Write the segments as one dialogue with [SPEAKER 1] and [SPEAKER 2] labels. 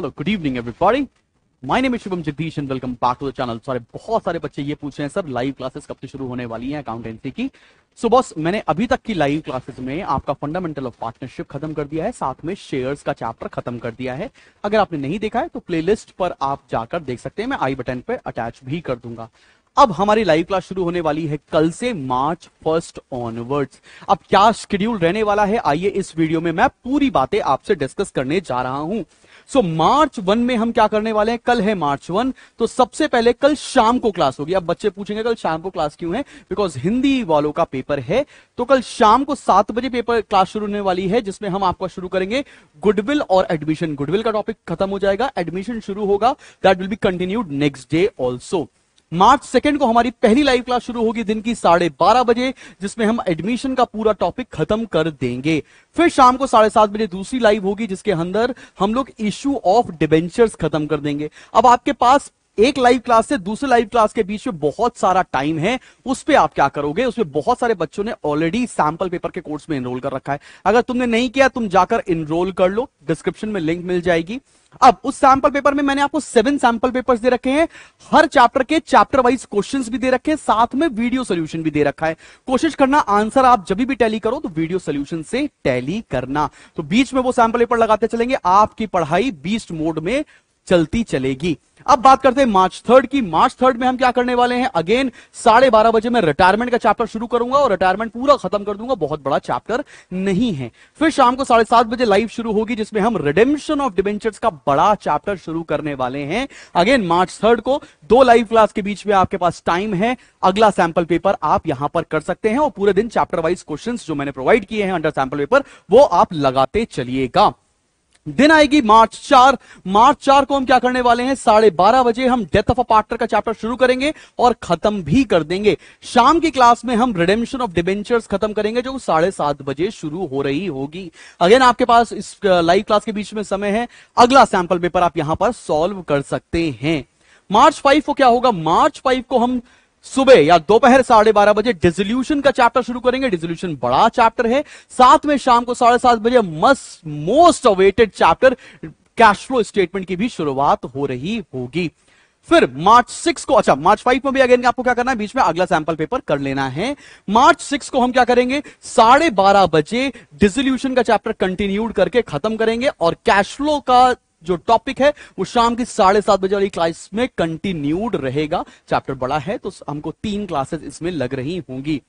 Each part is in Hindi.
[SPEAKER 1] hello good evening everybody my name is Shubham Jagdish and welcome back to the channel sorry बहुत सारे बच्चे ये पूछ रहे हैं सर लाइव क्लासेस कब से शुरू होने वाली हैं अकाउंटेंसी की सो so, बॉस मैंने अभी तक की लाइव क्लासेस में आपका फंडामेंटल ऑफ पार्टनरशिप खत्म कर दिया है साथ में शेयर्स का चैप्टर खत्म कर दिया है अगर आपने नहीं देखा है तो प्लेलिस्ट पर आप जाकर देख सकते हैं मैं आई बटन पर अटैच भी कर दूंगा अब हमारी लाइव क्लास शुरू होने वाली है कल से मार्च फर्स्ट ऑनवर्ड्स अब क्या शेड्यूल रहने वाला है आइए इस वीडियो में मैं पूरी बातें आपसे डिस्कस करने जा रहा हूं सो मार्च वन में हम क्या करने वाले हैं कल है मार्च वन तो सबसे पहले कल शाम को क्लास होगी अब बच्चे पूछेंगे कल शाम को क्लास क्यों है बिकॉज हिंदी वालों का पेपर है तो कल शाम को सात बजे पेपर क्लास शुरू होने वाली है जिसमें हम आपका शुरू करेंगे गुडविल और एडमिशन गुडविल का टॉपिक खत्म हो जाएगा एडमिशन शुरू होगा that will be continued next day also March second को हमारी पहली लाइव क्लास शुरू होगी दिन की साढ़े बारह बजे जिसमें हम एडमिशन का पूरा टॉपिक खत्म कर देंगे फिर शाम को साढ़े सात बजे दूसरी लाइव होगी जिसके अंदर हम लोग इश्यू ऑफ डिबेंचर्स खत्म कर देंगे अब आपके पास एक लाइव क्लास से दूसरे लाइव क्लास के बीच में बहुत सारा टाइम है उस पर आप क्या करोगे उसमें बहुत सारे बच्चों ने ऑलरेडी सैंपल पेपर के कोर्स में इनरोल कर रखा है अगर तुमने नहीं किया तुम जाकर इनरोल कर लो डिस्क्रिप्शन में लिंक मिल जाएगी अब उस सैंपल पेपर में मैंने आपको सेवन सैंपल पेपर दे रखे हैं हर चैप्टर के चैप्टर वाइज क्वेश्चंस भी दे रखे हैं साथ में वीडियो सोल्यूशन भी दे रखा है कोशिश करना आंसर आप जब भी टैली करो तो वीडियो सोल्यूशन से टैली करना तो बीच में वो सैंपल पेपर लगाते चलेंगे आपकी पढ़ाई बीस्ट मोड में चलती चलेगी अब बात करते हैं मार्च थर्ड की मार्च थर्ड में हम क्या करने वाले हैं अगेन साढ़े बारह बजे में रिटायरमेंट का चैप्टर शुरू करूंगा और रिटायरमेंट पूरा खत्म कर दूंगा बहुत बड़ा चैप्टर नहीं है फिर शाम को साढ़े सात बजे लाइव शुरू होगी जिसमें हम रिडेम्शन ऑफ डिवेंचर्स का बड़ा चैप्टर शुरू करने वाले हैं अगेन मार्च थर्ड को दो लाइव क्लास के बीच में आपके पास टाइम है अगला सैंपल पेपर आप यहां पर कर सकते हैं और पूरे दिन चैप्टर वाइज क्वेश्चन जो मैंने प्रोवाइड किए हैं अंडर सैंपल पेपर वो आप लगाते चलिएगा दिन आएगी मार्च चार मार्च चार को हम क्या करने वाले हैं साढ़े बारह बजे हम डेथ ऑफ अ पार्टनर का चैप्टर शुरू करेंगे और खत्म भी कर देंगे शाम की क्लास में हम रिडेम्पशन ऑफ डिबेंचर्स खत्म करेंगे जो साढ़े सात बजे शुरू हो रही होगी अगेन आपके पास इस लाइव uh, क्लास के बीच में समय है अगला सैंपल पेपर आप यहां पर सॉल्व कर सकते हैं मार्च फाइव को क्या होगा मार्च फाइव को हम सुबह या दोपहर साढ़े बारह बजे डिजोल्यूशन का चैप्टर शुरू करेंगे डिजोल्यूशन बड़ा चैप्टर है साथ में शाम को साढ़े सात बजे must most awaited chapter cash flow statement की भी शुरुआत हो रही होगी फिर मार्च सिक्स को अच्छा मार्च फाइव में भी अगेन आपको क्या करना है बीच में अगला सैंपल पेपर कर लेना है मार्च सिक्स को हम क्या करेंगे साढ़े बारह बजे डिजोल्यूशन का चैप्टर कंटिन्यूड करके खत्म करेंगे और कैश फ्लो का जो टॉपिक है वो शाम की साढ़े सात बजे वाली क्लास में कंटिन्यूड रहेगा चैप्टर बड़ा है तो हमको तीन क्लासेस इसमें लग रही होंगी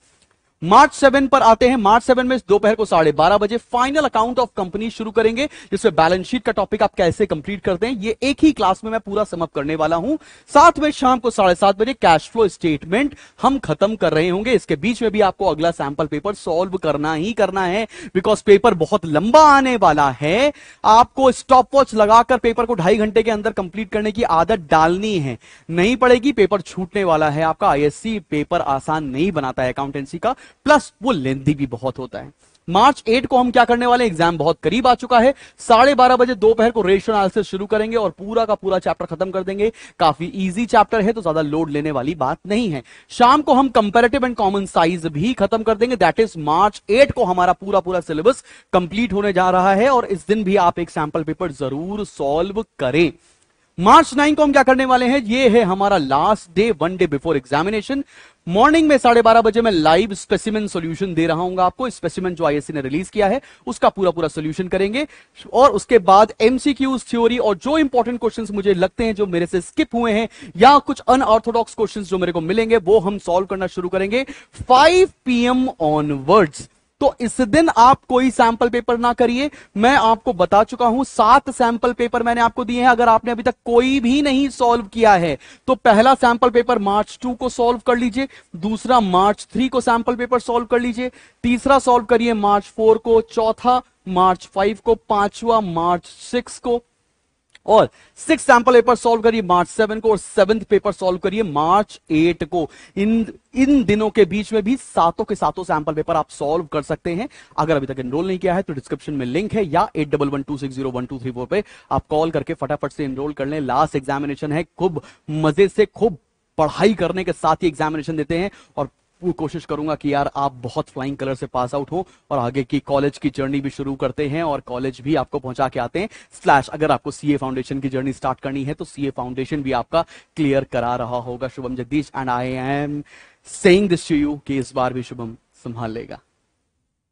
[SPEAKER 1] मार्च सेवन पर आते हैं मार्च सेवन में दोपहर को साढ़े बारह बजे फाइनल अकाउंट ऑफ कंपनी शुरू करेंगे जिसमें बैलेंस शीट का टॉपिक आप कैसे कंप्लीट करते हैं ये एक ही क्लास में मैं पूरा समअप करने वाला हूं साथ में शाम को साढ़े सात बजे कैश फ्लो स्टेटमेंट हम खत्म कर रहे होंगे इसके बीच में भी आपको अगला सैंपल पेपर सॉल्व करना ही करना है बिकॉज पेपर बहुत लंबा आने वाला है आपको स्टॉप वॉच लगाकर पेपर को ढाई घंटे के अंदर कंप्लीट करने की आदत डालनी है नहीं पड़ेगी पेपर छूटने वाला है आपका आई पेपर आसान नहीं बनाता है अकाउंटेंसी का प्लस वो लेंदी भी बहुत होता है मार्च एट को हम क्या करने वाले एग्जाम बहुत करीब आ चुका है साढ़े बारह बजे दोपहर को आल से शुरू करेंगे और पूरा का पूरा चैप्टर खत्म कर देंगे काफी इजी चैप्टर है तो ज्यादा लोड लेने वाली बात नहीं है शाम को हम कंपेरेटिव एंड कॉमन साइज भी खत्म कर देंगे दैट इज मार्च एट को हमारा पूरा पूरा सिलेबस कंप्लीट होने जा रहा है और इस दिन भी आप एक सैंपल पेपर जरूर सॉल्व करें मार्च नाइन को हम क्या करने वाले हैं ये है हमारा last day one day before examination morning में साढ़े बारह बजे मैं लाइव स्पेसिमेंट सॉल्यूशन दे रहा हूं आपको स्पेसिमेंट जो आईएससी ने रिलीज किया है उसका पूरा पूरा सॉल्यूशन करेंगे और उसके बाद एमसीक्यूज थ्योरी और जो इंपॉर्टेंट क्वेश्चंस मुझे लगते हैं जो मेरे से स्किप हुए हैं या कुछ अनऑर्थोडॉक्स क्वेश्चन जो मेरे को मिलेंगे वो हम सोल्व करना शुरू करेंगे फाइव पीएम ऑनवर्ड्स तो इस दिन आप कोई सैंपल पेपर ना करिए मैं आपको बता चुका हूं सात सैंपल पेपर मैंने आपको दिए हैं अगर आपने अभी तक कोई भी नहीं सॉल्व किया है तो पहला सैंपल पेपर मार्च टू को सॉल्व कर लीजिए दूसरा मार्च थ्री को सैंपल पेपर सॉल्व कर लीजिए तीसरा सॉल्व करिए मार्च फोर को चौथा मार्च फाइव को पांचवा मार्च सिक्स को और सिक्स सैंपल पेपर सॉल्व करिए मार्च सेवन को और सेवेंथ पेपर सॉल्व करिए मार्च एट को इन इन दिनों के बीच में भी सातों के सातों सैंपल पेपर आप सॉल्व कर सकते हैं अगर अभी तक एनरोल नहीं किया है तो डिस्क्रिप्शन में लिंक है या eight double one two six zero one two three four पे आप कॉल करके फटाफट से एनरोल कर लें लास्ट एग्जामिनेशन है खूब मजे से खूब पढ़ाई करने के साथ ही एग्जामिनेशन देते हैं और कोशिश करूंगा कि यार आप बहुत फ्लाइंग कलर से पास आउट हो और आगे की कॉलेज की जर्नी भी शुरू करते हैं और कॉलेज भी आपको पहुंचा के आते हैं स्लैश अगर आपको सीए फाउंडेशन की जर्नी स्टार्ट करनी है तो सीए फाउंडेशन भी आपका क्लियर करा रहा होगा Shubham Jagdish and I am saying this to you कि इस बार भी शुभम संभाल लेगा